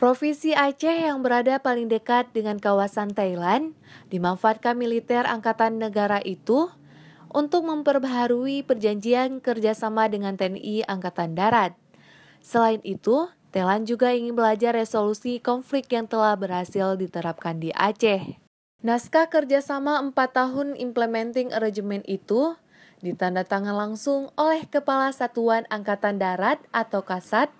Provinsi Aceh yang berada paling dekat dengan kawasan Thailand dimanfaatkan militer angkatan negara itu untuk memperbaharui perjanjian kerjasama dengan TNI Angkatan Darat. Selain itu, Thailand juga ingin belajar resolusi konflik yang telah berhasil diterapkan di Aceh. Naskah kerjasama 4 tahun Implementing Arrangement itu ditandatangan langsung oleh Kepala Satuan Angkatan Darat atau Kasat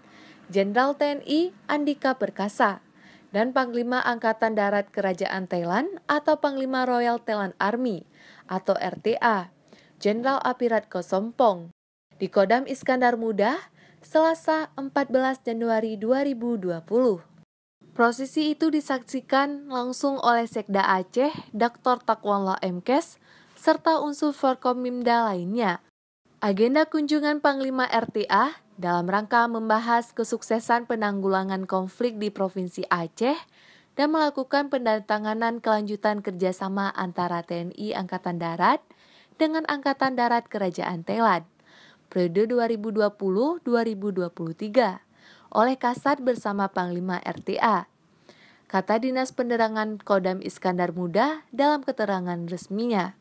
Jenderal TNI Andika Perkasa, dan Panglima Angkatan Darat Kerajaan Thailand atau Panglima Royal Thailand Army atau RTA, Jenderal Apirat Kosompong, di Kodam Iskandar Muda, Selasa 14 Januari 2020. Prosesi itu disaksikan langsung oleh Sekda Aceh, Dr. Takwala Mkes, serta unsur Forkomimda lainnya. Agenda kunjungan Panglima RTA dalam rangka membahas kesuksesan penanggulangan konflik di Provinsi Aceh dan melakukan pendatanganan kelanjutan kerjasama antara TNI Angkatan Darat dengan Angkatan Darat Kerajaan Thailand periode 2020-2023 oleh Kasat bersama Panglima RTA. Kata Dinas Penerangan Kodam Iskandar Muda dalam keterangan resminya.